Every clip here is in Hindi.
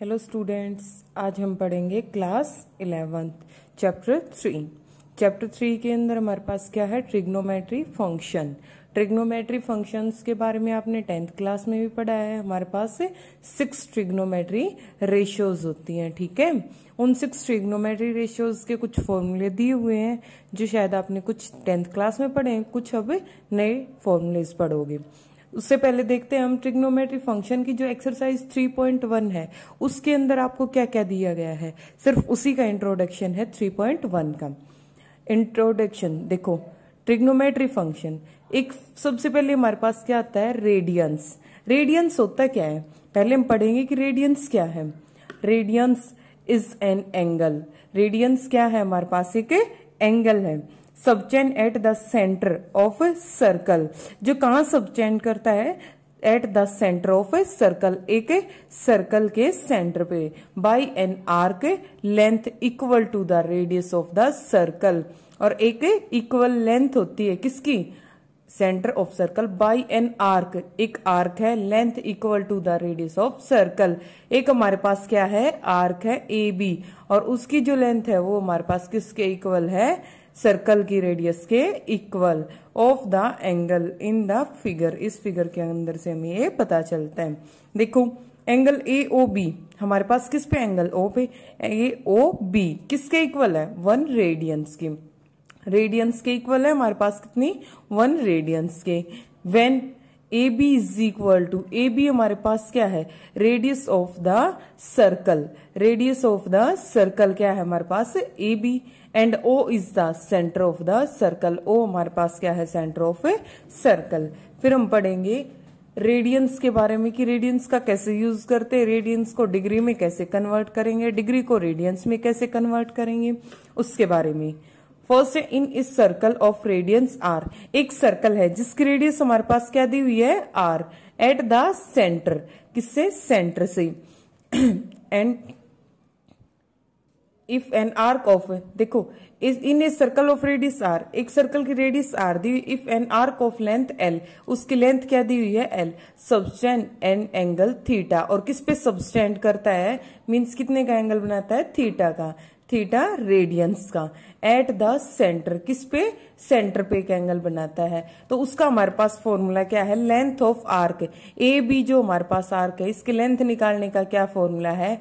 हेलो स्टूडेंट्स आज हम पढ़ेंगे class eleventh chapter three chapter three के अंदर हमारे पास क्या है ट्रिग्नोमेट्री फंक्शन ट्रिग्नोमेट्री फंक्शंस के बारे में आपने टेंथ क्लास में भी पढ़ा है हमारे पास सिक्स ट्रिग्नोमेट्री रेशियोज होती हैं ठीक है उन सिक्स ट्रिग्नोमेट्री रेशियोज के कुछ फॉर्मूले दिए हुए हैं जो शायद आपने कुछ टेंथ क्लास में पढ़े हैं कुछ अब नए फॉर्मूलेज पढ़ोगे उससे पहले देखते हैं हम ट्रिग्नोमेट्री फंक्शन की जो एक्सरसाइज 3.1 है उसके अंदर आपको क्या क्या दिया गया है सिर्फ उसी का इंट्रोडक्शन है 3.1 का इंट्रोडक्शन देखो ट्रिग्नोमेट्री फंक्शन एक सबसे पहले हमारे पास क्या आता है रेडियंस रेडियंस होता क्या है पहले हम पढ़ेंगे कि रेडियंस क्या है radians is an angle radians क्या है हमारे पास एक एंगल है सबचैन at the centre of circle जो कहा सबचैन करता है at the centre of a circle एक सर्कल के सेंटर पे by an arc length equal to the radius of the circle और एक इक्वल लेंथ होती है किसकी centre of circle by an arc एक आर्क है length equal to the radius of circle एक हमारे पास क्या है आर्क है ए बी और उसकी जो लेंथ है वो हमारे पास किसके इक्वल है सर्कल की रेडियस के equal of the angle in the figure इस फिगर के अंदर से हमें ये पता चलता है देखो एंगल ए ओ बी हमारे पास किस पे एंगल ओ पे ए ओ बी किसके इक्वल है वन रेडियंस के रेडियंस के इक्वल है हमारे पास कितनी वन रेडियंस के when A B is equal to A B हमारे पास क्या है radius of the circle radius of the circle क्या है हमारे पास A B and O is the centre of the circle O हमारे पास क्या है सेंटर ऑफ ए सर्कल फिर हम पढ़ेंगे रेडियंस के बारे में कि रेडियंस का कैसे यूज करते हैं रेडियंस को डिग्री में कैसे कन्वर्ट करेंगे डिग्री को रेडियंस में कैसे कन्वर्ट करेंगे उसके बारे में फर्स्ट इन इस सर्कल ऑफ रेडियंस आर एक सर्कल है जिसकी रेडियस हमारे पास क्या दी हुई है आर एट द सेंटर किससे सेंटर से and if an arc of देखो इस in a circle of radius R एक सर्कल की रेडियस आर दी हुई if an arc of length L उसकी लेंथ क्या दी हुई है L subtends and angle theta और किस पे सबस्टेंड करता है मीन्स कितने का एंगल बनाता है थीटा का थीटा रेडियंस का एट द सेंटर किस पे सेंटर पे एक एंगल बनाता है तो उसका हमारे पास फॉर्मूला क्या है length of arc A B जो हमारे पास आर्क है इसके लेंथ निकालने का क्या फॉर्मूला है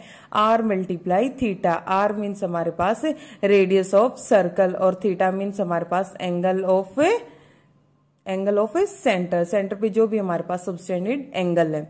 R multiply theta R means हमारे पास रेडियस ऑफ सर्कल और थीटा मीन्स हमारे पास angle of angle of centre centre पे जो भी हमारे पास सबस्टैंडर्ड एंगल है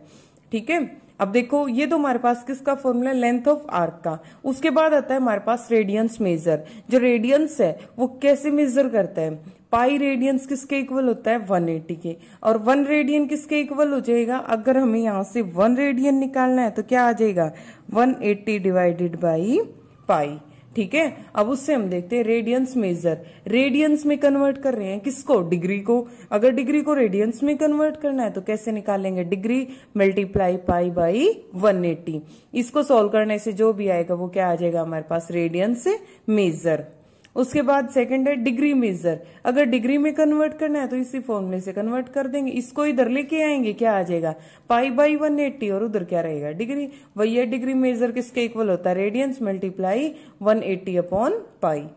ठीक है अब देखो ये तो हमारे पास किसका फॉर्मूला लेंथ ऑफ आर्क का उसके बाद आता है हमारे पास रेडियंस मेजर जो रेडियंस है वो कैसे मेजर करता है पाई रेडियंस किसके इक्वल होता है 180 के और वन रेडियन किसके इक्वल हो जाएगा अगर हमें यहां से वन रेडियन निकालना है तो क्या आ जाएगा 180 एट्टी डिवाइडेड बाई पाई ठीक है अब उससे हम देखते हैं रेडियंस मेजर रेडियंस में कन्वर्ट कर रहे हैं किसको डिग्री को अगर डिग्री को रेडियंस में कन्वर्ट करना है तो कैसे निकालेंगे डिग्री मल्टीप्लाई पाई बाई 180 इसको सॉल्व करने से जो भी आएगा वो क्या आ जाएगा हमारे पास रेडियंस मेजर उसके बाद सेकंड है डिग्री मेजर अगर डिग्री में कन्वर्ट करना है तो इसी फॉर्मूले से कन्वर्ट कर देंगे इसको इधर लेके आएंगे क्या आ जाएगा पाई बाई वन एट्टी और उधर क्या रहेगा डिग्री वही डिग्री मेजर किसके इक्वल होता है radians multiply one eighty upon pi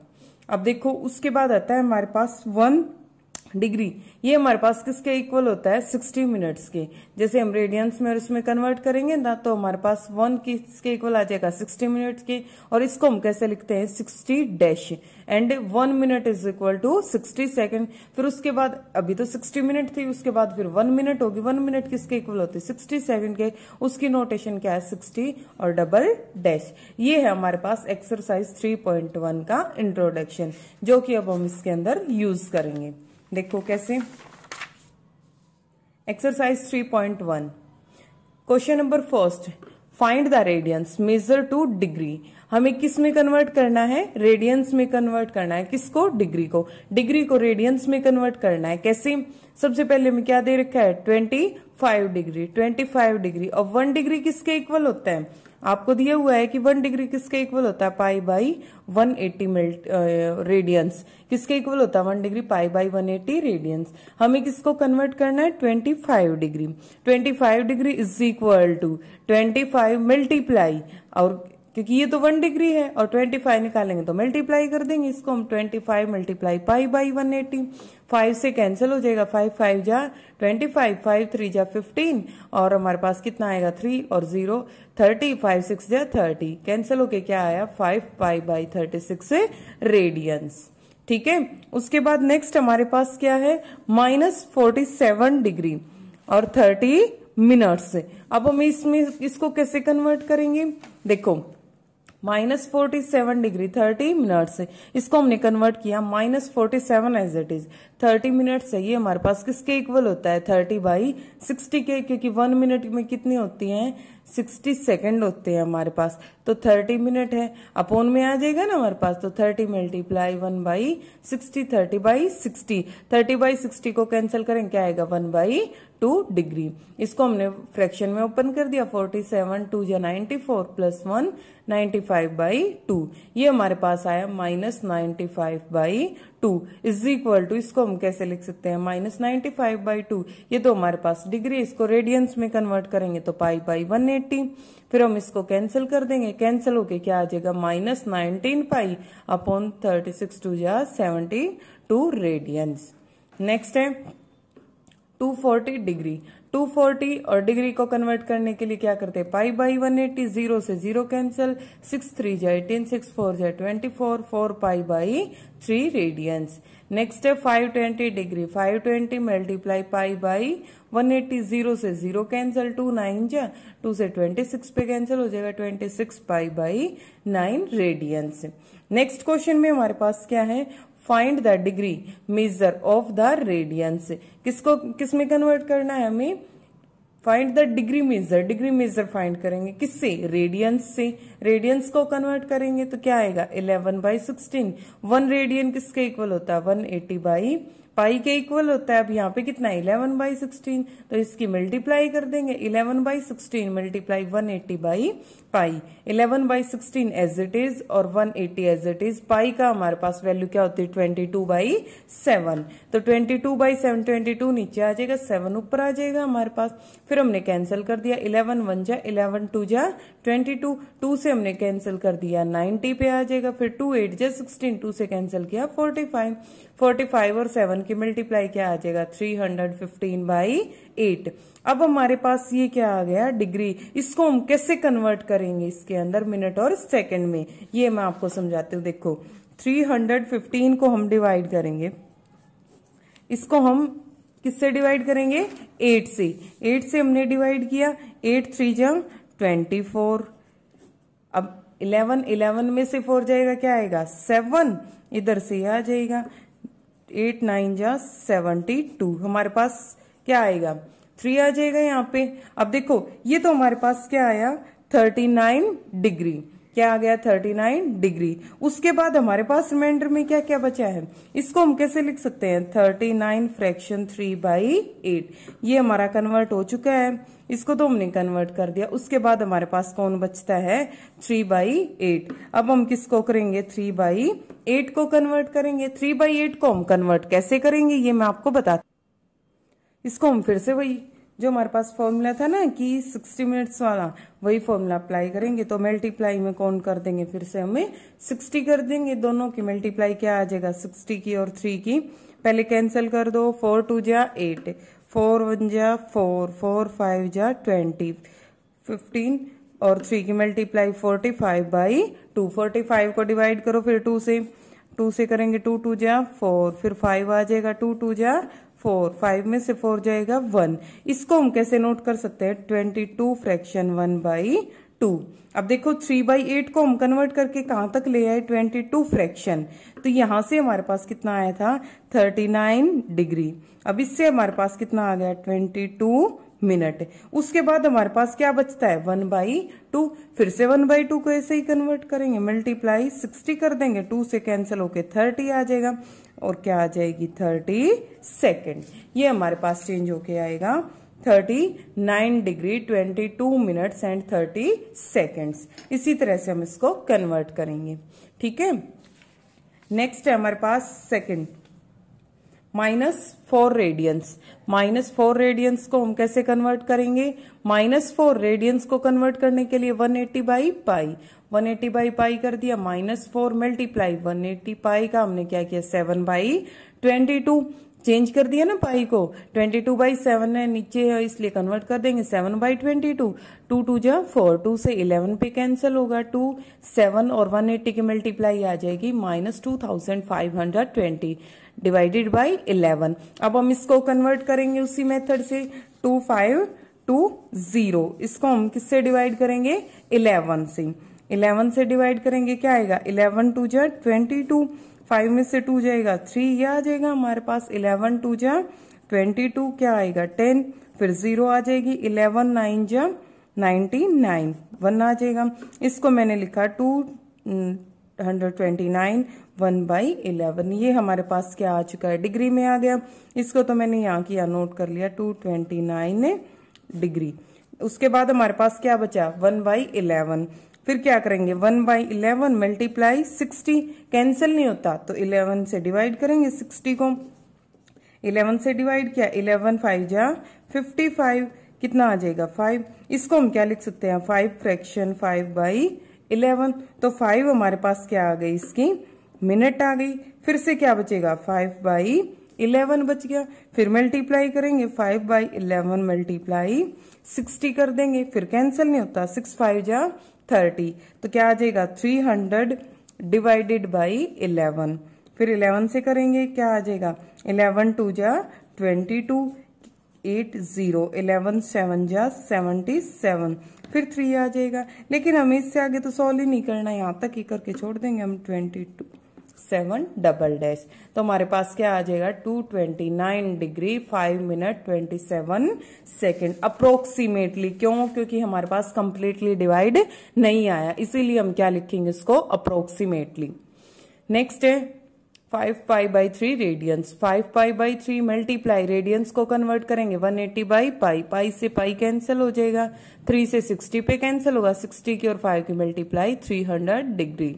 अब देखो उसके बाद आता है हमारे पास वन डिग्री ये हमारे पास किसके इक्वल होता है 60 मिनट्स के जैसे हम रेडियंस में और इसमें कन्वर्ट करेंगे ना तो हमारे पास वन किसके इक्वल आ जाएगा 60 मिनट्स के और इसको हम कैसे लिखते हैं 60 dash and one minute is equal to 60 second फिर उसके बाद अभी तो 60 मिनट थी उसके बाद फिर वन मिनट होगी वन मिनट किसके इक्वल होती है सिक्सटी सेकेंड के उसकी नोटेशन क्या है सिक्सटी और डबल डैश ये है हमारे पास एक्सरसाइज थ्री पॉइंट वन का इंट्रोडक्शन जो कि अब हम इसके अंदर यूज करेंगे देखो कैसे exercise 3.1 question number first find the radians measure to degree हमें किस में कन्वर्ट करना है रेडियंस में कन्वर्ट करना है किसको डिग्री को डिग्री को रेडियंस में कन्वर्ट करना है कैसे सबसे पहले हमें क्या दे रखा है twenty five degree twenty five degree और वन डिग्री किसके इक्वल होता है आपको दिया हुआ है कि वन डिग्री किसके इक्वल होता है pi by one eighty radians किसके इक्वल होता है one degree pi by one eighty radians हमें किसको कन्वर्ट करना है twenty five degree twenty five degree is equal to twenty five multiply और क्योंकि ये तो वन डिग्री है और ट्वेंटी फाइव निकालेंगे तो मल्टीप्लाई कर देंगे इसको हम twenty five multiply pi by one eighty five से कैंसिल हो जाएगा फाइव फाइव जा ट्वेंटी फाइव फाइव थ्री जा फिफ्टीन और हमारे पास कितना आएगा थ्री और जीरो थर्टी फाइव सिक्स जा थर्टी कैंसिल होके क्या आया five pi by thirty six radians ठीक है उसके बाद नेक्स्ट हमारे पास क्या है माइनस फोर्टी सेवन डिग्री और थर्टी मिनट्स अब हम इसमें इसको कैसे कन्वर्ट करेंगे देखो minus forty seven degree thirty minute से इसको हमने कन्वर्ट किया minus forty seven as it is thirty minute से ये हमारे पास किसके इक्वल होता है थर्टी बाई सिक्सटी के क्योंकि वन मिनट में कितनी होती है सिक्सटी सेकेंड होते हैं हमारे पास तो थर्टी मिनट है अपोन में आ जाएगा ना हमारे पास तो thirty multiply one by sixty thirty by sixty thirty by sixty को कैंसिल करें क्या आएगा वन बाई टू डिग्री इसको हमने फ्रैक्शन में ओपन कर दिया फोर्टी सेवन टू या ninety four plus one ninety five by two ये हमारे पास आया minus ninety five by two is equal to इसको हम कैसे लिख सकते हैं minus ninety five by two ये तो हमारे पास डिग्री इसको रेडियंस में कन्वर्ट करेंगे तो पाई बाई वन एट्टी फिर हम इसको कैंसिल कर देंगे कैंसिल होके क्या आ जाएगा minus nineteen pi upon thirty six two या सेवेंटी टू रेडियंस नेक्स्ट है 240 डिग्री 240 और डिग्री को कन्वर्ट करने के लिए क्या करते हैं पाई बाई 180 जीरो से जीरो कैंसिल सिक्स थ्री जाए एटीन सिक्स फोर जाए twenty four four pi by three radians next है 520 degree 520 twenty multiply pi by 180 zero से जीरो कैंसिल टू नाइन जा टू से 26 पे कैंसिल हो जाएगा 26 pi by nine radians next question में हमारे पास क्या है find the degree measure of the radians किसको किस में कन्वर्ट करना है हमें find the degree measure degree measure find करेंगे किससे रेडियंस से रेडियंस को कन्वर्ट करेंगे तो क्या आएगा 11 बाई सिक्सटीन वन रेडियन किसके इक्वल होता है वन एटी बाई पाई के इक्वल होता है अब यहाँ पे कितना 11 बाई सिक्सटीन तो इसकी मल्टीप्लाई कर देंगे 11 by sixteen multiply one eighty by pi 11 by sixteen as it is और 180 एज इट इज पाई का हमारे पास वैल्यू क्या होती है 22 टू बाई सेवन तो 22 two by seven twenty two नीचे आ जाएगा सेवन ऊपर आ जाएगा हमारे पास फिर हमने कैंसिल कर दिया इलेवन वन जा इलेवन टू जा ट्वेंटी टू टू से हमने कैंसिल कर दिया 90 पे आ जाएगा फिर टू एट जा सिक्सटीन टू से कैंसिल किया 45 45 और 7 की मल्टीप्लाई क्या आ जाएगा 315 हंड्रेड फिफ्टीन बाई एट अब हमारे पास ये क्या आ गया डिग्री इसको हम कैसे कन्वर्ट करेंगे इसके अंदर मिनट और सेकंड में ये मैं आपको समझाती हूँ देखो 315 को हम डिवाइड करेंगे इसको हम किससे डिवाइड करेंगे एट से एट से हमने डिवाइड किया एट थ्री जा ट्वेंटी अब 11 11 में से फोर जाएगा क्या आएगा सेवन इधर से आ जाएगा एट नाइन जा सेवनटी टू हमारे पास क्या आएगा थ्री आ जाएगा यहाँ पे अब देखो ये तो हमारे पास क्या आया थर्टी नाइन डिग्री क्या आ गया थर्टी नाइन डिग्री उसके बाद हमारे पास रिमाइंडर में क्या क्या बचा है इसको हम कैसे लिख सकते हैं thirty nine fraction three by eight ये हमारा कन्वर्ट हो चुका है इसको तो हमने कन्वर्ट कर दिया उसके बाद हमारे पास कौन बचता है थ्री बाई एट अब हम किसको करेंगे थ्री बाई एट को कन्वर्ट करेंगे थ्री बाई एट को हम कन्वर्ट कैसे करेंगे ये मैं आपको बता इसको हम फिर से वही जो हमारे पास फॉर्मूला था ना कि 60 मिनट्स वाला वही फॉर्मूला अप्लाई करेंगे तो मल्टीप्लाई में कौन कर देंगे फिर से हमें 60 कर देंगे दोनों की मल्टीप्लाई क्या आ जाएगा 60 की और 3 की पहले कैंसिल कर दो फोर टू जा एट फोर वन जा फोर फोर फाइव जा ट्वेंटी फिफ्टीन और थ्री की multiply forty five by two forty five को डिवाइड करो फिर टू से टू से करेंगे टू टू जा फोर फिर फाइव आ जाएगा टू टू जा फोर फाइव में से फोर जाएगा वन इसको हम कैसे नोट कर सकते हैं twenty two fraction one by two अब देखो थ्री बाई एट को हम कन्वर्ट करके कहां तक ले आए ट्वेंटी टू फ्रैक्शन तो यहां से हमारे पास कितना आया था थर्टी नाइन डिग्री अब इससे हमारे पास कितना आ गया ट्वेंटी टू मिनट उसके बाद हमारे पास क्या बचता है वन बाई टू फिर से वन बाई टू को ऐसे ही कन्वर्ट करेंगे मल्टीप्लाई सिक्सटी कर देंगे टू से कैंसिल होके थर्टी आ जाएगा और क्या आ जाएगी थर्टी सेकेंड ये हमारे पास चेंज होके आएगा thirty nine degree twenty two minutes and thirty seconds इसी तरह से हम इसको कन्वर्ट करेंगे ठीक है नेक्स्ट है हमारे पास second minus four radians minus four radians को हम कैसे कन्वर्ट करेंगे माइनस फोर रेडियंस को कन्वर्ट करने के लिए 180 eighty by pi one eighty by pi कर दिया minus four multiply one eighty pi का हमने क्या किया seven by twenty two change कर दिया ना पाई को 22 टू बाई सेवन है नीचे है इसलिए कन्वर्ट कर देंगे 7 by twenty two two two जा फोर टू से 11 पे कैंसिल होगा टू सेवन और 180 की मल्टीप्लाई आ जाएगी minus two thousand five hundred twenty divided by eleven अब हम इसको कन्वर्ट करेंगे उसी मेथड से टू फाइव टू जीरो इसको हम किससे डिवाइड करेंगे इलेवन से इलेवन से डिवाइड करेंगे क्या आएगा इलेवन टू जा ट्वेंटी टू फाइव में से टू जाएगा थ्री ये आ जाएगा हमारे पास इलेवन टू जा ट्वेंटी टू क्या आएगा टेन फिर जीरो आ जाएगी इलेवन नाइन जा नाइन्टी नाइन वन आ जाएगा इसको मैंने लिखा two hundred twenty one by eleven ये हमारे पास क्या आ चुका है डिग्री में आ गया इसको तो मैंने यहाँ किया नोट कर लिया टू ट्वेंटी नाइन डिग्री उसके बाद हमारे पास क्या बचा वन बाई इलेवन फिर क्या करेंगे one by eleven multiply sixty cancel नहीं होता तो इलेवन से डिवाइड करेंगे सिक्सटी को इलेवन से डिवाइड किया इलेवन फाइव जा फिफ्टी फाइव कितना आ जाएगा फाइव इसको हम क्या लिख सकते हैं five fraction five by eleven तो फाइव हमारे पास क्या आ गई इसकी मिनट आ गई फिर से क्या बचेगा फाइव बाई इलेवन बच गया फिर मल्टीप्लाई करेंगे five by eleven multiply sixty कर देंगे फिर कैंसिल नहीं होता सिक्स फाइव जा थर्टी तो क्या आ जाएगा three hundred divided by eleven फिर इलेवन से करेंगे क्या आ जाएगा इलेवन टू जा twenty two eight zero eleven seven जा सेवेंटी सेवन फिर थ्री आ जाएगा लेकिन हमें इससे आगे तो सॉल्व ही नहीं करना यहाँ तक ही करके छोड़ देंगे हम twenty two seven double dash तो हमारे पास क्या आ जाएगा two twenty nine degree five minute twenty seven second approximately क्यों क्योंकि हमारे पास कंप्लीटली डिवाइड नहीं आया इसीलिए हम क्या लिखेंगे इसको अप्रोक्सीमेटली नेक्स्ट है five pi by three radians five pi by three multiply radians को कन्वर्ट करेंगे one eighty by pi pi से पाई कैंसिल हो जाएगा थ्री से सिक्सटी पे कैंसिल होगा सिक्सटी की और फाइव की multiply three hundred degree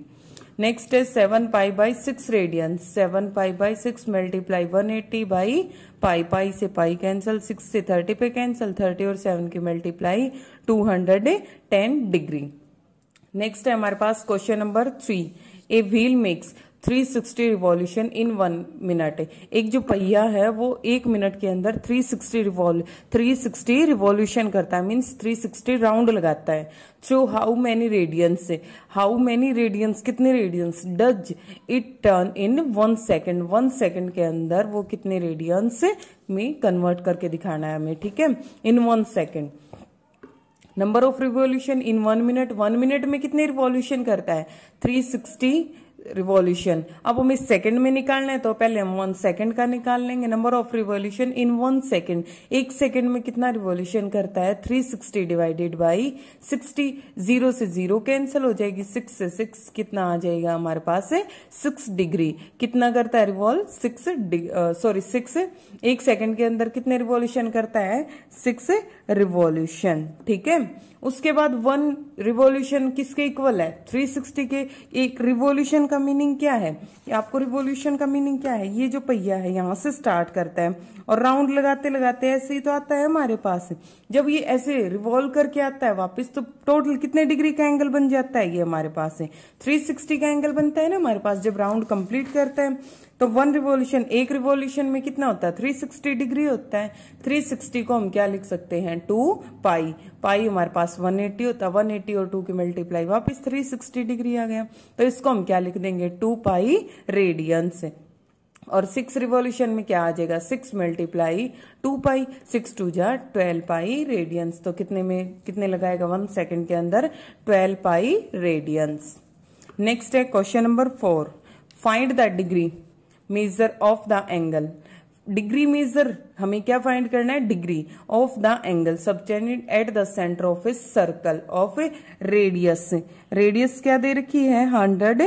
next है seven pi by six radians seven pi by six multiply one eighty by pi pi से पाई कैंसिल सिक्स से थर्टी पे कैंसिल थर्टी और सेवन की multiply two hundred ten degree next है हमारे पास question number three a wheel makes 360 revolution in one minute एक जो पहिया है वो एक मिनट के अंदर 360 थ्री सिक्सटी रिवॉल्यूशन करता है मीन्स 360 राउंड लगाता है so how many radians how many radians कितने radians does it turn in one second one second के अंदर वो कितने रेडियंस में कन्वर्ट करके दिखाना है हमें ठीक है in one second number of revolution in one minute one minute में कितने रिवॉल्यूशन करता है थ्री सिक्सटी रिवॉल्यूशन अब हमें सेकंड में निकालना है तो पहले हम वन सेकंड का निकाल लेंगे number of revolution in one second एक सेकंड में कितना रिवॉल्यूशन करता है 360 डिवाइडेड बाई 60 जीरो से जीरो कैंसिल हो जाएगी सिक्स से सिक्स कितना आ जाएगा हमारे पास है सिक्स डिग्री कितना करता है रिवॉल्व सिक्स सॉरी सिक्स एक सेकंड के अंदर कितने रिवॉल्यूशन करता है सिक्स रिवॉल्यूशन ठीक है उसके बाद वन रिवॉल्यूशन किसके इक्वल है थ्री के एक रिवॉल्यूशन का मीनिंग क्या है आपको रिवोल्यूशन का मीनिंग क्या है ये जो पहिया है यहाँ से स्टार्ट करता है और राउंड लगाते लगाते ऐसे ही तो आता है हमारे पास जब ये ऐसे रिवॉल्व करके आता है वापस तो टोटल कितने डिग्री का एंगल बन जाता है ये हमारे पास है थ्री का एंगल बनता है ना हमारे पास जब राउंड कम्प्लीट करता है तो वन रिवोल्यूशन एक रिवोल्यूशन में कितना होता है 360 डिग्री होता है 360 को हम क्या लिख सकते हैं टू पाई पाई हमारे पास 180 होता है 180 और टू की मल्टीप्लाई वापस 360 डिग्री आ गया तो इसको हम क्या लिख देंगे टू पाई रेडियंस और सिक्स रिवोल्यूशन में क्या आ जाएगा six multiply two pi six two जा ट्वेल्व पाई रेडियंस तो कितने में कितने लगाएगा वन सेकंड के अंदर ट्वेल्व पाई रेडियंस नेक्स्ट है question number four find the degree measure of the angle degree measure हमें क्या फाइंड करना है degree of the angle sub at the centre of a circle of a radius radius क्या दे रखी है hundred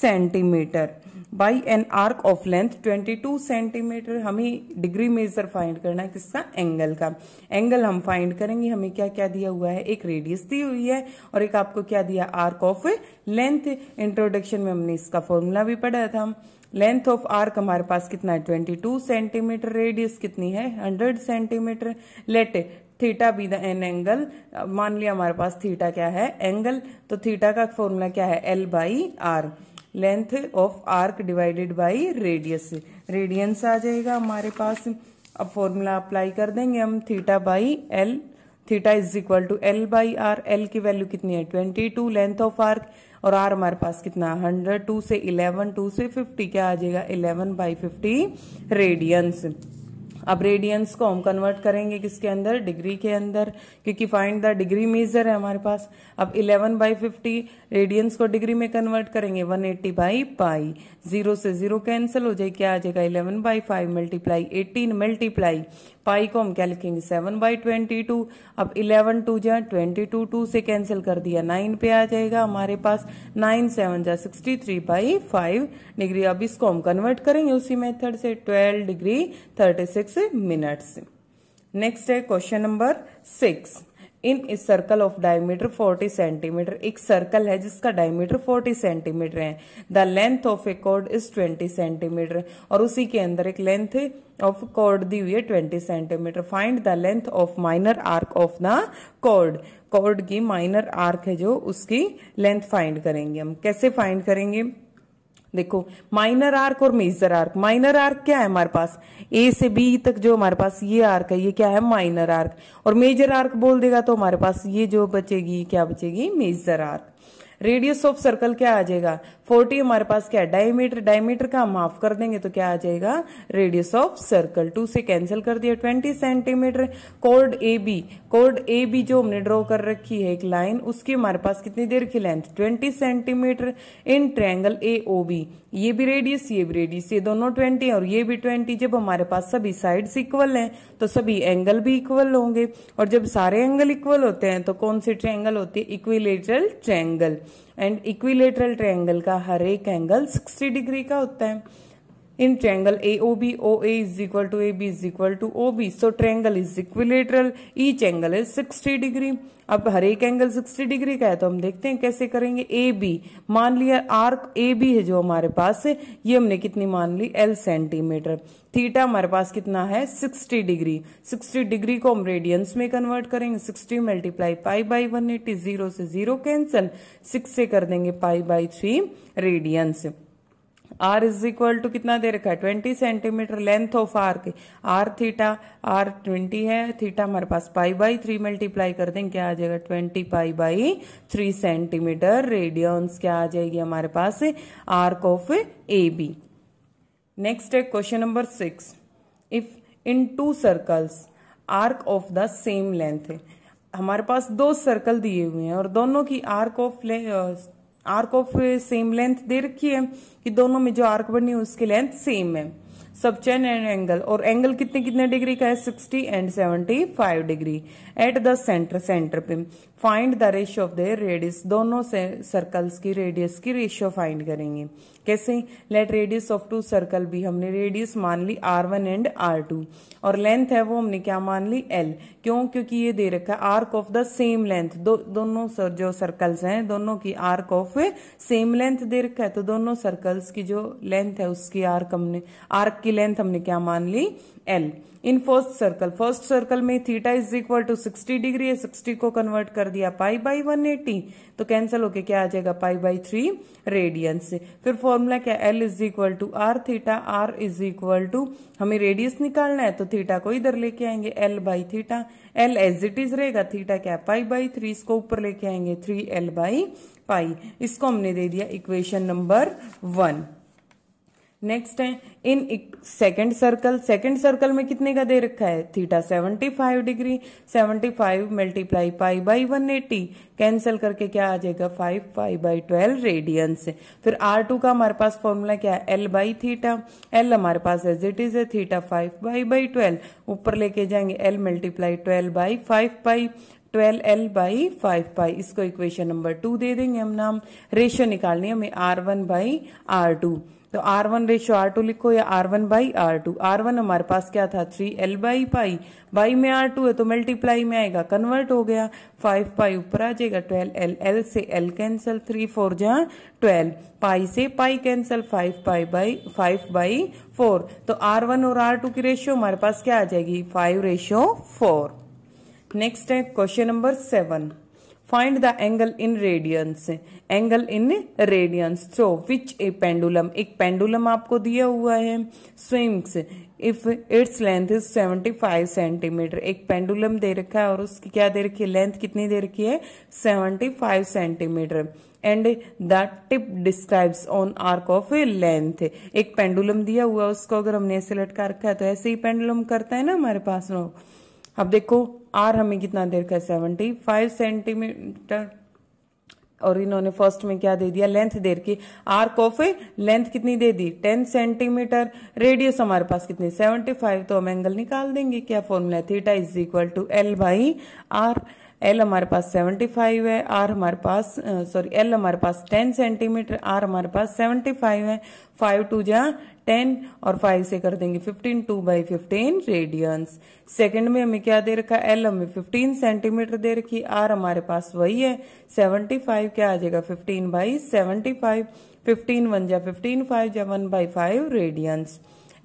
centimetre by an arc of length 22 centimetre हमें डिग्री मेजर फाइंड करना है किसका एंगल का एंगल हम फाइंड करेंगे हमें क्या क्या दिया हुआ है एक रेडियस दी हुई है और एक आपको क्या दिया आर्क ऑफ लेंथ इंट्रोडक्शन में हमने इसका फॉर्मूला भी पढ़ा था लेंथ ऑफ आर्क हमारे पास कितना है 22 सेंटीमीटर रेडियस कितनी है 100 centimetre let theta be the an angle मान लिया हमारे पास थीटा क्या है एंगल तो थीटा का फॉर्मूला क्या है L by R length of arc divided by radius radians आ जाएगा हमारे पास अब फॉर्मूला अप्लाई कर देंगे हम theta by L theta is equal to L by R L की वैल्यू कितनी है twenty two length of arc और आर हमारे पास कितना हंड्रेड टू से इलेवन टू से फिफ्टी क्या आ जाएगा इलेवन बाई फिफ्टी रेडियंस अब रेडियंस को हम कन्वर्ट करेंगे किसके अंदर डिग्री के अंदर क्योंकि फाइंड द डिग्री मेजर है हमारे पास अब 11 बाई फिफ्टी रेडियंस को डिग्री में कन्वर्ट करेंगे 180 एट्टी बाई पाई जीरो से जीरो कैंसिल हो जाए क्या आ जाएगा 11 by five multiply eighteen multiply pi को हम क्या लिखेंगे सेवन बाई ट्वेंटी टू अब इलेवन टू जहां ट्वेंटी टू टू से कैंसिल कर दिया नाइन पे आ जाएगा हमारे पास नाइन सेवन जहां sixty three by five degree अब इसको हम कन्वर्ट करेंगे उसी मेथड से twelve degree thirty six minutes next है क्वेश्चन नंबर सिक्स इन इस सर्कल ऑफ डायमीटर 40 सेंटीमीटर एक सर्कल है जिसका डायमीटर 40 सेंटीमीटर है the length of a chord is 20 centimetre और उसी के अंदर एक लेंथ ऑफ कॉर्ड दी हुई है 20 centimetre find the length of minor arc of the chord chord की माइनर आर्क है जो उसकी लेंथ फाइंड करेंगे हम कैसे फाइंड करेंगे देखो माइनर आर्क और मेजर आर्क माइनर आर्क क्या है हमारे पास ए से बी तक जो हमारे पास ये आर्क है ये क्या है माइनर आर्क और मेजर आर्क बोल देगा तो हमारे पास ये जो बचेगी क्या बचेगी major arc radius of circle क्या आ जाएगा फोर्टी हमारे पास क्या डायमीटर डायमीटर का हम कर देंगे तो क्या आ जाएगा रेडियस ऑफ सर्कल टू से कैंसिल कर दिया twenty centimetre chord A B chord A B जो हमने ड्रॉ कर रखी है एक लाइन उसकी हमारे पास कितनी देर की length twenty centimetre in triangle A O B ये भी रेडियस ये भी रेडियस ये दोनों ट्वेंटी और ये भी ट्वेंटी जब हमारे पास सभी साइड इक्वल है तो सभी एंगल भी इक्वल होंगे और जब सारे एंगल इक्वल होते हैं तो कौन सी ट्रैंगल होती है equilateral triangle and equilateral triangle का हर एक एंगल 60 डिग्री का होता है in triangle A O B O A is equal to A B is equal to O B so triangle is equilateral each angle is 60 degree अब हर एक एंगल 60 डिग्री का है तो हम देखते हैं कैसे करेंगे ए बी मान लिया आर्क ए बी है जो हमारे पास है ये हमने कितनी मान ली एल सेंटीमीटर थीटा हमारे पास कितना है 60 डिग्री 60 डिग्री को हम रेडियंस में कन्वर्ट करेंगे 60 multiply pi by one eighty zero से जीरो कैंसल सिक्स से कर देंगे pi by three radians R is equal to कितना दे रखा है twenty centimetre length of R के आर थीटा आर ट्वेंटी है थीटा हमारे पास पाई बाई थ्री मल्टीप्लाई कर दें क्या आ जाएगा twenty pi by three centimetre radians क्या आ जाएगी हमारे पास arc of A B next है question number six if in two circles arc of the same length हमारे पास दो सर्कल दिए हुए हैं और दोनों की arc of arc of same length दे रखी है कि दोनों में जो आर्क बनी है उसकी लेंथ सेम है सब चैन एंड एंगल और एंगल कितने कितने डिग्री का है 60 and 75 degree at the centre centre पे find the ratio of their radius दोनों से सर्कल्स की रेडियस की रेशियो फाइंड करेंगे कैसे let radius of two circle भी हमने रेडियस मान ली R one and R two और लेंथ है वो हमने क्या मान ली एल क्यों क्योंकि ये दे रखा है arc of the same length दो दोनों सर, जो सर्कल्स हैं दोनों की आर्क ऑफ सेम लेंथ दे रखा है तो दोनों सर्कल्स की जो लेंथ है उसकी आर्क हमने आर्क की लेंथ हमने क्या मान ली L in first circle first circle में theta is equal to sixty degree है सिक्सटी को कन्वर्ट कर दिया पाई बाई वन एटी तो कैंसिल होके क्या आ जाएगा पाई बाई थ्री रेडियन से फिर फॉर्मूला क्या L is equal to R theta R is equal to हमें रेडियस निकालना है तो थीटा को इधर लेके आएंगे L by theta L as it is रहेगा थीटा क्या पाई बाई थ्री इसको ऊपर लेके आएंगे थ्री एल बाई पाई इसको हमने दे दिया इक्वेशन नंबर वन नेक्स्ट है in second circle second circle में कितने का दे रखा है theta 75 degree 75 five multiply pi by one eighty cancel करके क्या आ जाएगा 5 पाई बाई ट्वेल्व रेडियंस फिर R2 का हमारे पास फॉर्मूला क्या है एल बाई थीटा एल हमारे पास एज इट इज है थीटा 5 बाई बाई ट्वेल्व ऊपर लेके जाएंगे L multiply twelve by five pi twelve L by five pi इसको इक्वेशन नंबर टू दे देंगे हम नाम रेशियो निकालनी है हमें R one by R two तो R one ratio R two लिखो या R one by R two R one हमारे पास क्या था three L by pi by में आर टू है तो मल्टीप्लाई में आएगा कन्वर्ट हो गया फाइव पाई ऊपर आ जाएगा ट्वेल्व एल एल से एल कैंसल थ्री फोर जहाँ ट्वेल्व पाई से pi cancel five pi by five by four तो आर वन और आर टू की रेशियो हमारे पास क्या आ जाएगी फाइव रेशियो फोर नेक्स्ट है question number seven find the angle in radians angle in radians so which a pendulum एक पेंडुलम आपको दिया हुआ है swings if its length is 75 centimetre एक पेंडुलम दे रखा है और उसकी क्या दे रखी है लेंथ कितनी दे रखी है 75 centimetre and the tip describes on arc of a length एक पेंडुलम दिया हुआ उसको अगर हमने ऐसे लटका रखा है तो ऐसे ही पेंडुलम करता है ना हमारे पास लोग अब देखो आर हमें कितना देर का सेवेंटी फाइव सेंटीमीटर और इन्होंने फर्स्ट में क्या दे दिया लेंथ देर की आर कॉफे लेंथ कितनी दे दी टेन सेंटीमीटर रेडियस हमारे पास कितनी सेवेंटी फाइव तो हम एंगल निकाल देंगे क्या formula theta is equal to L by R L हमारे पास 75 है आर हमारे पास सॉरी एल हमारे पास 10 सेंटीमीटर आर हमारे पास 75 है फाइव टू जा टेन और फाइव से कर देंगे fifteen two by fifteen radians second में हमें क्या दे रखा है एल हमें फिफ्टीन सेंटीमीटर दे रखी आर हमारे पास वही है 75 फाइव क्या आ जाएगा fifteen by seventy five fifteen one जा फिफ्टीन फाइव जा one by five radians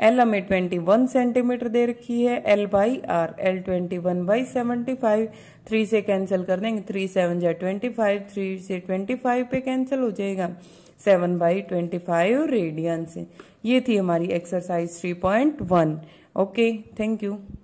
L हमें ट्वेंटी वन सेंटीमीटर दे रखी है L by R L twenty one by seventy five three से कैंसिल कर देंगे थ्री सेवन जा ट्वेंटी फाइव थ्री से ट्वेंटी फाइव पे कैंसिल हो जाएगा seven by twenty five radian से ये थी हमारी exercise three point one okay thank you